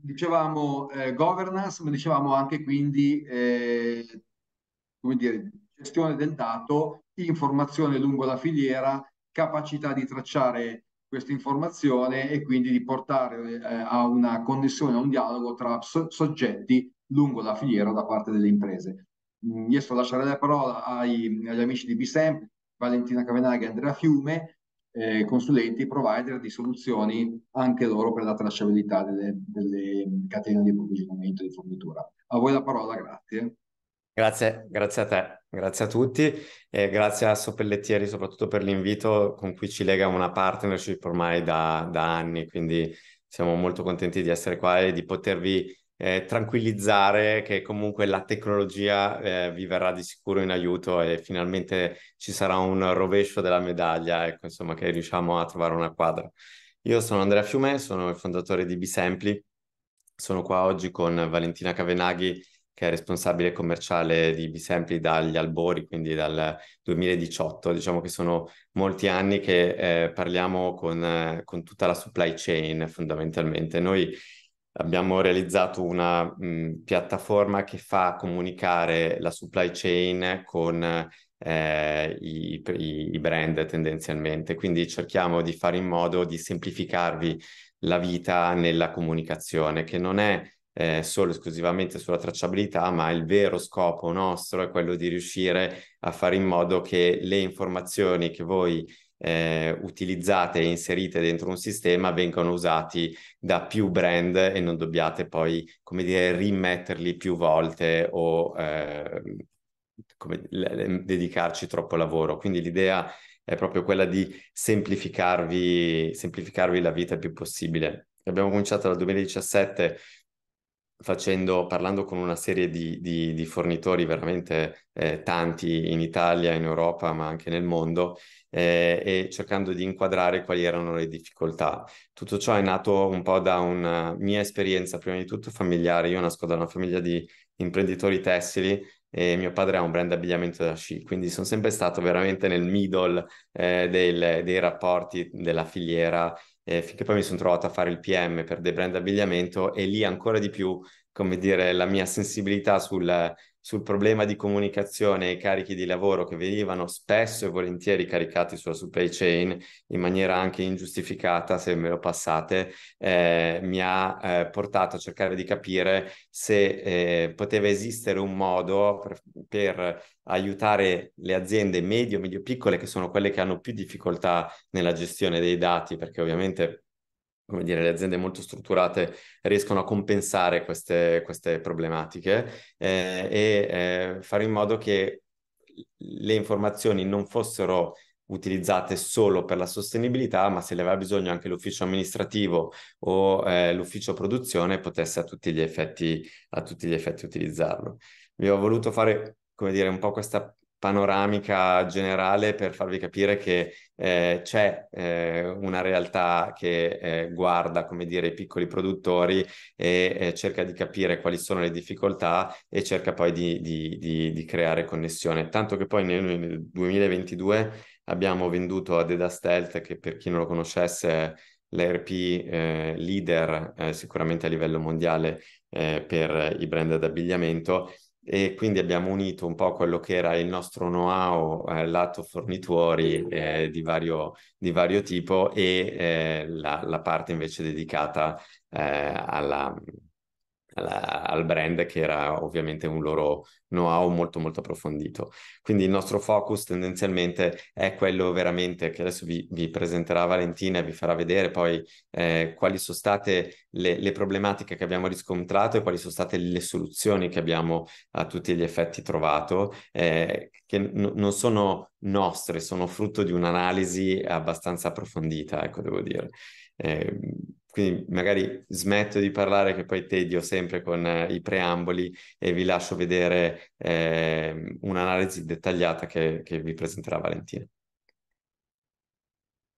dicevamo eh, governance, ma dicevamo anche quindi, eh, come dire, gestione del dato, informazione lungo la filiera, capacità di tracciare questa informazione e quindi di portare eh, a una connessione, a un dialogo tra so soggetti lungo la filiera da parte delle imprese. Mm, io sto lasciare la parola ai, agli amici di BSEM, Valentina Cavenaghi e Andrea Fiume, eh, consulenti, provider di soluzioni anche loro per la tracciabilità delle, delle catene di approvvigionamento di fornitura. A voi la parola, grazie. Grazie, grazie a te, grazie a tutti e grazie a Soppellettieri soprattutto per l'invito con cui ci lega una partnership ormai da, da anni, quindi siamo molto contenti di essere qua e di potervi eh, tranquillizzare che comunque la tecnologia eh, vi verrà di sicuro in aiuto e finalmente ci sarà un rovescio della medaglia, ecco, insomma, che riusciamo a trovare una quadra. Io sono Andrea Fiume, sono il fondatore di Bisempli, sono qua oggi con Valentina Cavenaghi, che è responsabile commerciale di Bisempli dagli albori, quindi dal 2018. Diciamo che sono molti anni che eh, parliamo con, eh, con tutta la supply chain fondamentalmente. Noi abbiamo realizzato una mh, piattaforma che fa comunicare la supply chain con eh, i, i, brand tendenzialmente, quindi cerchiamo di fare in modo di semplificarvi la vita nella comunicazione, che non è eh, solo esclusivamente sulla tracciabilità, ma il vero scopo nostro è quello di riuscire a fare in modo che le informazioni che voi eh, utilizzate e inserite dentro un sistema vengano usati da più brand e non dobbiate poi, come dire, rimetterli più volte o eh, come, le, le, dedicarci troppo lavoro. Quindi l'idea è proprio quella di semplificarvi, semplificarvi la vita il più possibile. Abbiamo cominciato dal 2017 Facendo, parlando con una serie di, di, di fornitori veramente eh, tanti in Italia, in Europa, ma anche nel mondo, eh, e cercando di inquadrare quali erano le difficoltà. Tutto ciò è nato un po' da una eh, mia esperienza, prima di tutto familiare. Io nasco da una famiglia di imprenditori tessili e mio padre ha un brand abbigliamento da sci, quindi sono sempre stato veramente nel middle eh, del, dei rapporti della filiera, eh, finché poi mi sono trovato a fare il PM per dei brand abbigliamento e lì ancora di più, come dire, la mia sensibilità sul sul problema di comunicazione e carichi di lavoro che venivano spesso e volentieri caricati sulla supply chain in maniera anche ingiustificata, se me lo passate, eh, mi ha eh, portato a cercare di capire se eh, poteva esistere un modo per, per aiutare le aziende medio, medio piccole, che sono quelle che hanno più difficoltà nella gestione dei dati, perché ovviamente come dire, le aziende molto strutturate riescono a compensare queste, queste problematiche eh, e eh, fare in modo che le informazioni non fossero utilizzate solo per la sostenibilità, ma se le aveva bisogno anche l'ufficio amministrativo o eh, l'ufficio produzione potesse a tutti, gli effetti, a tutti gli effetti utilizzarlo. Vi ho voluto fare, come dire, un po' questa panoramica generale per farvi capire che eh, c'è eh, una realtà che eh, guarda, come dire, i piccoli produttori e eh, cerca di capire quali sono le difficoltà e cerca poi di, di, di, di creare connessione. Tanto che poi nel, nel 2022 abbiamo venduto a Deda Stealth, che per chi non lo conoscesse l'ERP eh, leader eh, sicuramente a livello mondiale eh, per i brand d'abbigliamento e quindi abbiamo unito un po' quello che era il nostro know-how eh, lato fornitori eh, di, vario, di, vario, tipo e eh, la, la, parte invece dedicata eh, alla, alla, al brand che era ovviamente un loro know-how molto molto approfondito. Quindi il nostro focus tendenzialmente è quello veramente che adesso vi, vi presenterà Valentina e vi farà vedere poi eh, quali sono state le, le, problematiche che abbiamo riscontrato e quali sono state le soluzioni che abbiamo a tutti gli effetti trovato, eh, che n- non sono nostre, sono frutto di un'analisi abbastanza approfondita, ecco devo dire. Eh, quindi magari smetto di parlare che poi tedio sempre con eh, i preamboli e vi lascio vedere eh, un'analisi dettagliata che, che vi presenterà Valentina.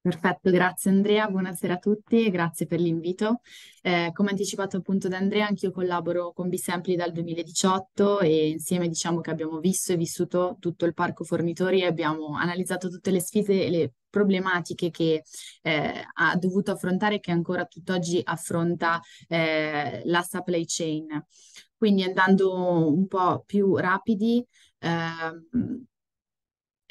Perfetto, grazie Andrea, buonasera a tutti e grazie per l'invito. Eh, come anticipato appunto da Andrea, anch'io collaboro con Bisempli dal 2018 e insieme diciamo che abbiamo visto e vissuto tutto il parco fornitori e abbiamo analizzato tutte le sfide e le problematiche che eh, ha dovuto affrontare e che ancora tutt'oggi affronta eh, la supply chain. Quindi andando un po' più rapidi, ehm,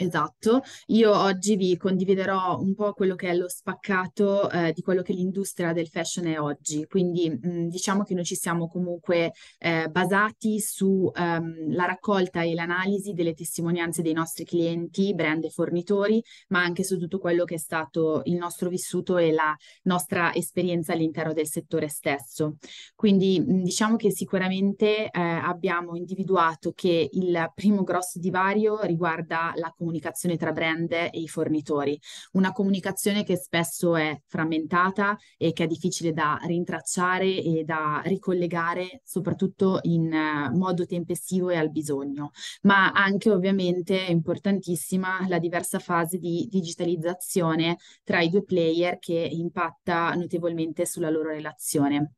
Esatto, io oggi vi condividerò un po' quello che è lo spaccato eh, di quello che l'industria del fashion è oggi, quindi mh, mm, diciamo che noi ci siamo comunque eh, basati sulla ehm, um, raccolta e l'analisi delle testimonianze dei nostri clienti, brand e fornitori, ma anche su tutto quello che è stato il nostro vissuto e la nostra esperienza all'interno del settore stesso. Quindi mh, mm, diciamo che sicuramente eh, abbiamo individuato che il primo grosso divario riguarda la comunicazione comunicazione tra brand e i fornitori, una comunicazione che spesso è frammentata e che è difficile da rintracciare e da ricollegare soprattutto in eh, modo tempestivo e al bisogno, ma anche ovviamente è importantissima la diversa fase di digitalizzazione tra i due player che impatta notevolmente sulla loro relazione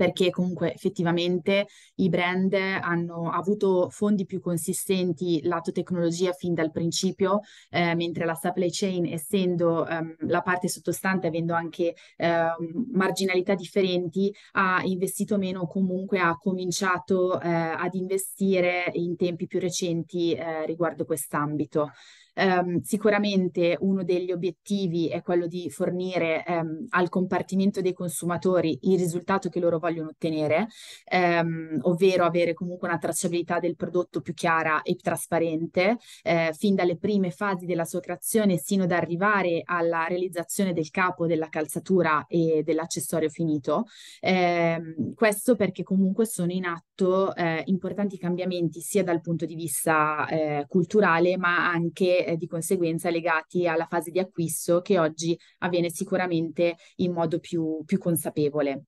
perché comunque effettivamente i brand hanno avuto fondi più consistenti lato tecnologia fin dal principio, eh, mentre la supply chain, essendo ehm, la parte sottostante, avendo anche ehm, marginalità differenti, ha investito meno, comunque ha cominciato eh, ad investire in tempi più recenti eh, riguardo quest'ambito. Ehm, sicuramente uno degli obiettivi è quello di fornire ehm, al compartimento dei consumatori il risultato che loro vogliono ottenere, ehm, ovvero avere comunque una tracciabilità del prodotto più chiara e trasparente, eh, fin dalle prime fasi della sua creazione sino ad arrivare alla realizzazione del capo, della calzatura e dell'accessorio finito. Ehm, questo perché comunque sono in atto eh, importanti cambiamenti sia dal punto di vista eh, culturale ma anche eh, di conseguenza legati alla fase di acquisto che oggi avviene sicuramente in modo più, più consapevole.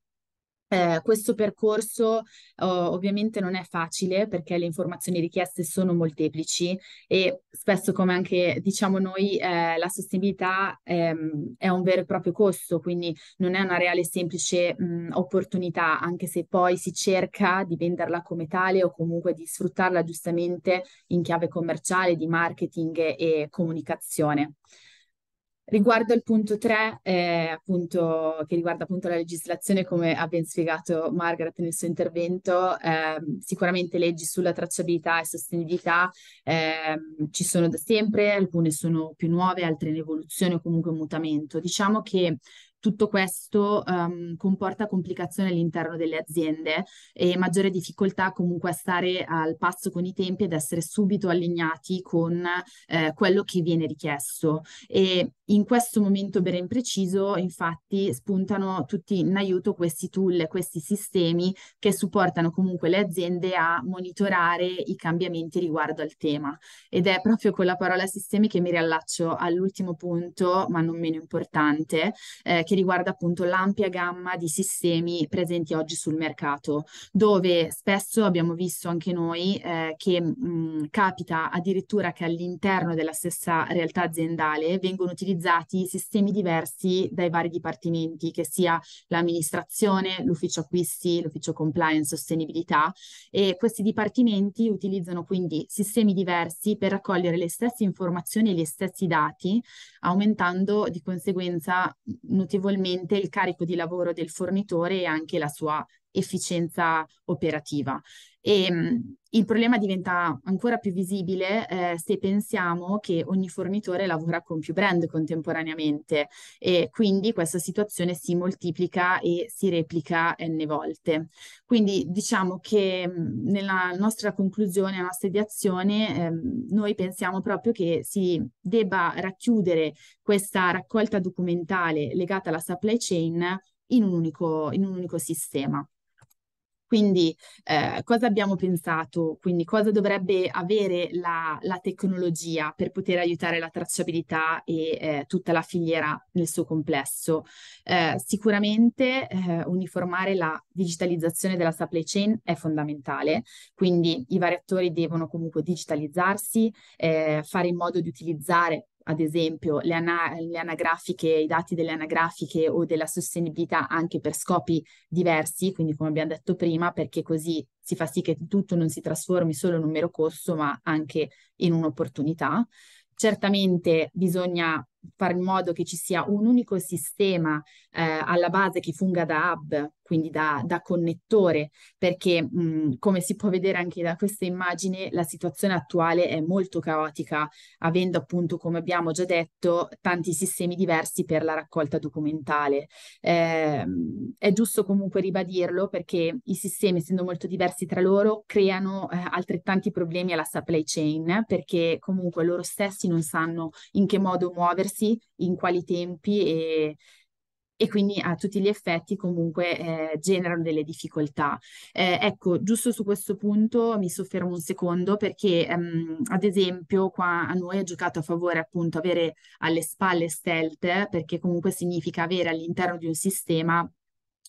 Eh, questo percorso oh, ovviamente non è facile perché le informazioni richieste sono molteplici e spesso, come anche diciamo noi, eh, la sostenibilità ehm, è un vero e proprio costo, quindi non è una reale semplice mh, opportunità, anche se poi si cerca di venderla come tale o comunque di sfruttarla giustamente in chiave commerciale, di marketing e comunicazione. Riguardo al punto 3, eh, appunto, che riguarda appunto la legislazione, come ha ben spiegato Margaret nel suo intervento, eh, sicuramente leggi sulla tracciabilità e sostenibilità eh, ci sono da sempre, alcune sono più nuove, altre in evoluzione o comunque in mutamento. Diciamo che tutto questo um, comporta complicazioni all'interno delle aziende e maggiore difficoltà comunque a stare al passo con i tempi ed essere subito allineati con eh, quello che viene richiesto. E in questo momento ben preciso, infatti, spuntano tutti in aiuto questi tool, questi sistemi che supportano comunque le aziende a monitorare i cambiamenti riguardo al tema. Ed è proprio con la parola sistemi che mi riallaccio all'ultimo punto, ma non meno importante, eh, che riguarda appunto l'ampia gamma di sistemi presenti oggi sul mercato, dove spesso abbiamo visto anche noi eh, che mh, capita addirittura che all'interno della stessa realtà aziendale vengono utilizzati utilizzati sistemi diversi dai vari dipartimenti, che sia l'amministrazione, l'ufficio acquisti, l'ufficio compliance, sostenibilità e questi dipartimenti utilizzano quindi sistemi diversi per raccogliere le stesse informazioni e gli stessi dati, aumentando di conseguenza notevolmente il carico di lavoro del fornitore e anche la sua efficienza operativa. E ehm, mh, il problema diventa ancora più visibile eh, se pensiamo che ogni fornitore lavora con più brand contemporaneamente e quindi questa situazione si moltiplica e si replica n volte. Quindi diciamo che mh, mhmm, nella nostra conclusione, nella nostra ideazione, ehm, noi pensiamo proprio che si debba racchiudere questa raccolta documentale legata alla supply chain in un unico, in un unico sistema. Quindi eh, cosa abbiamo pensato? Quindi cosa dovrebbe avere la, la tecnologia per poter aiutare la tracciabilità e eh, tutta la filiera nel suo complesso? Eh, sicuramente eh, uniformare la digitalizzazione della supply chain è fondamentale, quindi i vari attori devono comunque digitalizzarsi, eh, fare in modo di utilizzare ad esempio le, ana- le, anagrafiche, i dati delle anagrafiche o della sostenibilità anche per scopi diversi, quindi come abbiamo detto prima, perché così si fa sì che tutto non si trasformi solo in un mero costo, ma anche in un'opportunità. Certamente bisogna fare in modo che ci sia un unico sistema eh, alla base che funga da hub, quindi da, da connettore, perché mh, mm, come si può vedere anche da questa immagine, la situazione attuale è molto caotica, avendo appunto, come abbiamo già detto, tanti sistemi diversi per la raccolta documentale. Eh, è giusto comunque ribadirlo perché i sistemi, essendo molto diversi tra loro, creano eh, altrettanti problemi alla supply chain, perché comunque loro stessi non sanno in che modo muoversi muoversi, in quali tempi e, e quindi a tutti gli effetti comunque eh, generano delle difficoltà. Eh, ecco, giusto su questo punto mi soffermo un secondo perché ehm, ad esempio qua a noi ha giocato a favore appunto avere alle spalle stealth perché comunque significa avere all'interno di un sistema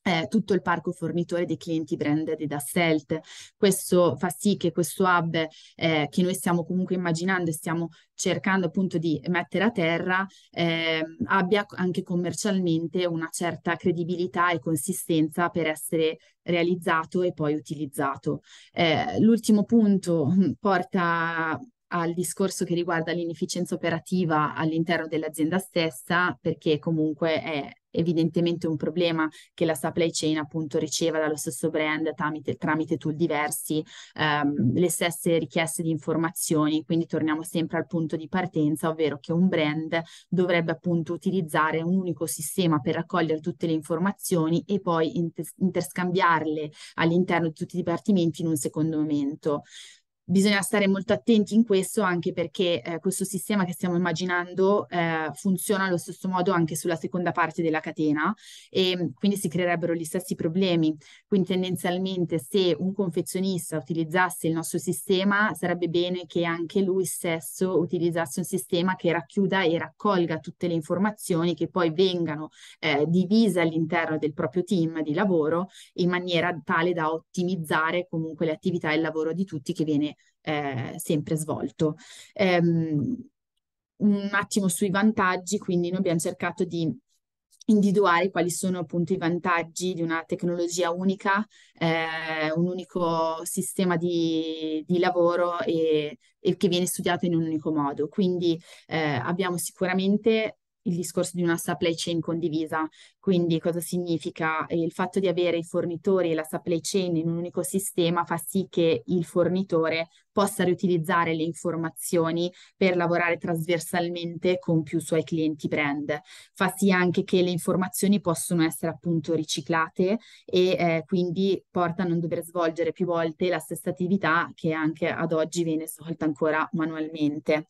eh, tutto il parco fornitore dei clienti branded da Dasselt. Questo fa sì che questo hub eh, che noi stiamo comunque immaginando e stiamo cercando appunto di mettere a terra eh, abbia anche commercialmente una certa credibilità e consistenza per essere realizzato e poi utilizzato. Eh, l'ultimo punto mm, porta al discorso che riguarda l'inefficienza operativa all'interno dell'azienda stessa, perché comunque è evidentemente un problema che la supply chain appunto riceva dallo stesso brand tramite, tramite tool diversi, ehm, le stesse richieste di informazioni, quindi torniamo sempre al punto di partenza, ovvero che un brand dovrebbe appunto utilizzare un unico sistema per raccogliere tutte le informazioni e poi inter- interscambiarle all'interno di tutti i dipartimenti in un secondo momento. Bisogna stare molto attenti in questo anche perché eh, questo sistema che stiamo immaginando eh, funziona allo stesso modo anche sulla seconda parte della catena e mm, quindi si creerebbero gli stessi problemi. Quindi tendenzialmente se un confezionista utilizzasse il nostro sistema sarebbe bene che anche lui stesso utilizzasse un sistema che racchiuda e raccolga tutte le informazioni che poi vengano eh, divise all'interno del proprio team di lavoro in maniera tale da ottimizzare comunque le attività e il lavoro di tutti che viene eh, sempre svolto. Ehm, un attimo sui vantaggi, quindi noi abbiamo cercato di individuare quali sono appunto i vantaggi di una tecnologia unica, eh, un unico sistema di, di lavoro e, e, che viene studiato in un unico modo. Quindi eh, abbiamo sicuramente il discorso di una supply chain condivisa. Quindi cosa significa? Eh, il fatto di avere i fornitori e la supply chain in un unico sistema fa sì che il fornitore possa riutilizzare le informazioni per lavorare trasversalmente con più suoi clienti brand. Fa sì anche che le informazioni possono essere appunto riciclate e eh, quindi porta a non dover svolgere più volte la stessa attività che anche ad oggi viene svolta ancora manualmente.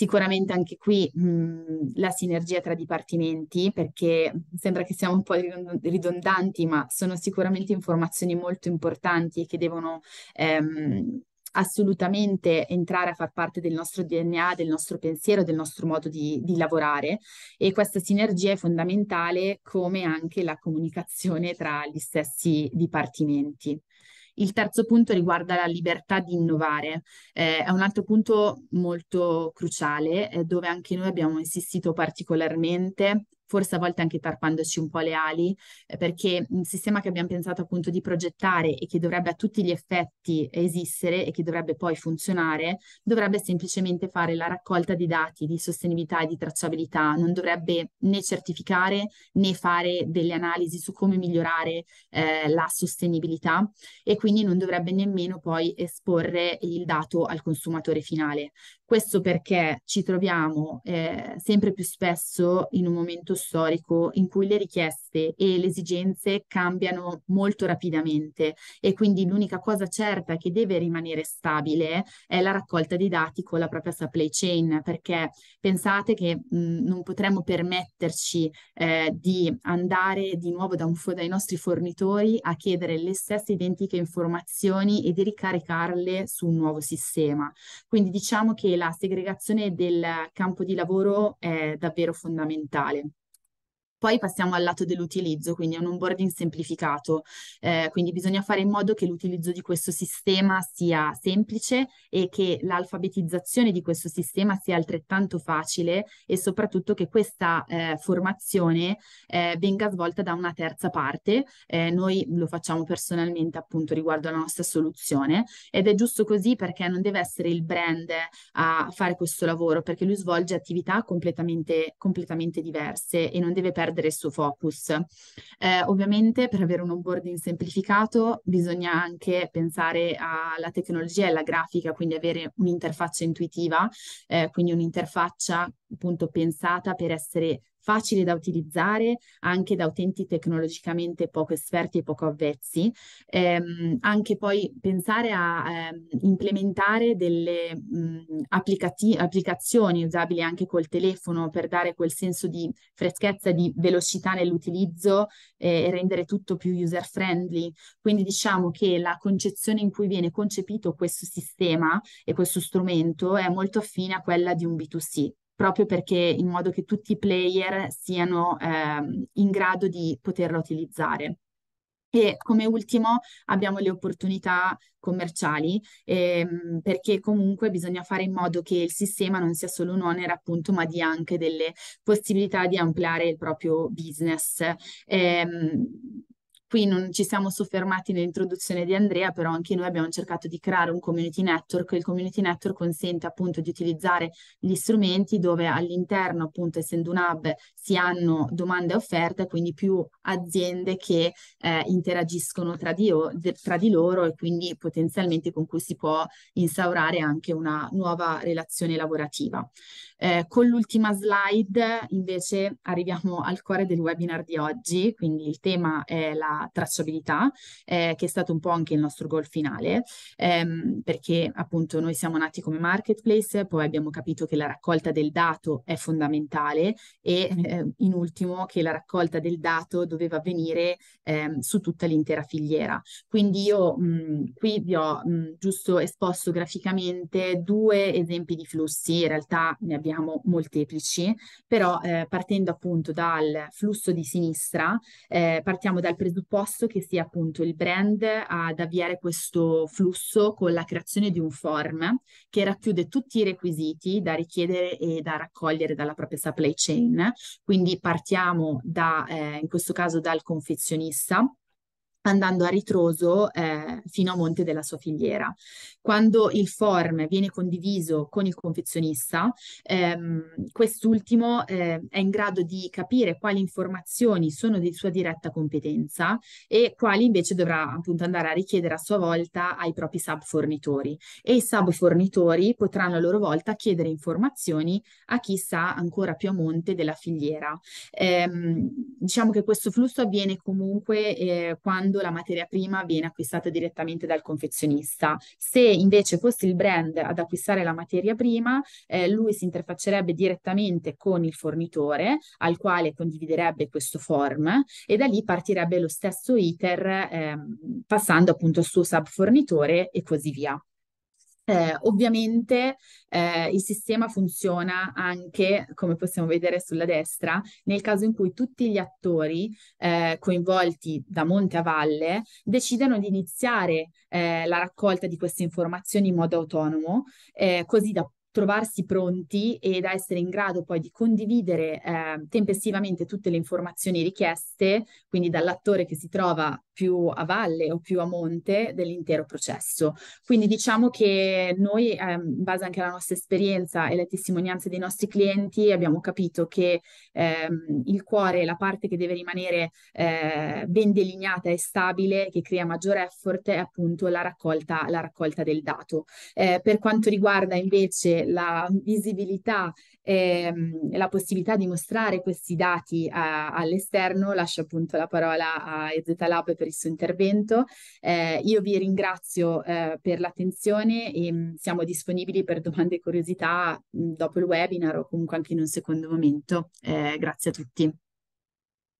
Sicuramente anche qui mh, la sinergia tra dipartimenti, perché sembra che siamo un po' ridondanti, ma sono sicuramente informazioni molto importanti che devono ehm, assolutamente entrare a far parte del nostro DNA, del nostro pensiero, del nostro modo di, di, lavorare e questa sinergia è fondamentale come anche la comunicazione tra gli stessi dipartimenti. Il terzo punto riguarda la libertà di innovare, eh, è un altro punto molto cruciale eh, dove anche noi abbiamo insistito particolarmente forse a volte anche tarpandoci un po' le ali, eh, perché il sistema che abbiamo pensato appunto di progettare e che dovrebbe a tutti gli effetti esistere e che dovrebbe poi funzionare, dovrebbe semplicemente fare la raccolta di dati di sostenibilità e di tracciabilità, non dovrebbe né certificare né fare delle analisi su come migliorare eh, la sostenibilità e quindi non dovrebbe nemmeno poi esporre il dato al consumatore finale. Questo perché ci troviamo eh, sempre più spesso in un momento storico in cui le richieste e le esigenze cambiano molto rapidamente e quindi l'unica cosa certa che deve rimanere stabile è la raccolta di dati con la propria supply chain, perché pensate che mh, non potremmo permetterci eh, di andare di nuovo da un, dai nostri fornitori a chiedere le stesse identiche informazioni e di ricaricarle su un nuovo sistema. Quindi diciamo che la segregazione del campo di lavoro è davvero fondamentale. Poi passiamo al lato dell'utilizzo, quindi è un onboarding semplificato, eh, quindi bisogna fare in modo che l'utilizzo di questo sistema sia semplice e che l'alfabetizzazione di questo sistema sia altrettanto facile e soprattutto che questa eh, formazione eh, venga svolta da una terza parte. Eh, noi lo facciamo personalmente appunto riguardo alla nostra soluzione ed è giusto così perché non deve essere il brand a fare questo lavoro perché lui svolge attività completamente, completamente diverse e non deve perdere perdere il suo focus. Eh, ovviamente per avere un onboarding semplificato bisogna anche pensare alla tecnologia e alla grafica, quindi avere un'interfaccia intuitiva, eh, quindi un'interfaccia appunto pensata per essere facile da utilizzare anche da utenti tecnologicamente poco esperti e poco avvezzi, ehm, anche poi pensare a ehm, implementare delle mh, applicati- applicazioni usabili anche col telefono per dare quel senso di freschezza, di velocità nell'utilizzo eh, e rendere tutto più user friendly. Quindi diciamo che la concezione in cui viene concepito questo sistema e questo strumento è molto affine a quella di un B2C, proprio perché in modo che tutti i player siano eh, in grado di poterla utilizzare. E come ultimo abbiamo le opportunità commerciali, ehm, perché comunque bisogna fare in modo che il sistema non sia solo un onere, appunto, ma dia anche delle possibilità di ampliare il proprio business. Ehm, Qui non ci siamo soffermati nell'introduzione di Andrea, però anche noi abbiamo cercato di creare un community network. Il community network consente appunto di utilizzare gli strumenti dove all'interno, appunto, essendo un hub, si hanno domande e offerte, quindi più aziende che eh, interagiscono tra di, tra di loro e quindi potenzialmente con cui si può instaurare anche una nuova relazione lavorativa. Eh, con l'ultima slide invece arriviamo al cuore del webinar di oggi, quindi il tema è la tracciabilità, eh, che è stato un po' anche il nostro goal finale, ehm, perché appunto noi siamo nati come marketplace, poi abbiamo capito che la raccolta del dato è fondamentale e eh, in ultimo che la raccolta del dato doveva avvenire ehm, su tutta l'intera filiera. Quindi io mh, qui vi ho mh, giusto esposto graficamente due esempi di flussi, in realtà ne abbiamo abbiamo molteplici, però eh, partendo appunto dal flusso di sinistra, eh, partiamo dal presupposto che sia appunto il brand ad avviare questo flusso con la creazione di un form che racchiude tutti i requisiti da richiedere e da raccogliere dalla propria supply chain. Quindi partiamo da, eh, in questo caso, dal confezionista andando a ritroso eh, fino a monte della sua filiera. Quando il form viene condiviso con il confezionista, ehm, quest'ultimo eh, è in grado di capire quali informazioni sono di sua diretta competenza e quali invece dovrà appunto andare a richiedere a sua volta ai propri sub fornitori e i sub fornitori potranno a loro volta chiedere informazioni a chi sa ancora più a monte della filiera. Ehm, diciamo che questo flusso avviene comunque eh, quando quando la materia prima viene acquistata direttamente dal confezionista. Se invece fosse il brand ad acquistare la materia prima, eh, lui si interfaccerebbe direttamente con il fornitore al quale condividerebbe questo form e da lì partirebbe lo stesso iter eh, passando appunto al suo subfornitore e così via. Eh, ovviamente eh, il sistema funziona anche, come possiamo vedere sulla destra, nel caso in cui tutti gli attori eh, coinvolti da monte a valle decidano di iniziare eh, la raccolta di queste informazioni in modo autonomo, eh, così da trovarsi pronti e da essere in grado poi di condividere eh, tempestivamente tutte le informazioni richieste, quindi dall'attore che si trova più a valle o più a monte dell'intero processo. Quindi diciamo che noi, eh, in base anche alla nostra esperienza e alle testimonianze dei nostri clienti, abbiamo capito che eh, il cuore è la parte che deve rimanere eh, ben delineata e stabile, che crea maggiore effort, è appunto la raccolta, la raccolta del dato. Eh, per quanto riguarda invece la visibilità e la possibilità di mostrare questi dati a, all'esterno, lascio appunto la parola a EZ Lab per il suo intervento. Eh, io vi ringrazio eh, per l'attenzione e siamo disponibili per domande e curiosità dopo il webinar o comunque anche in un secondo momento. Eh, grazie a tutti.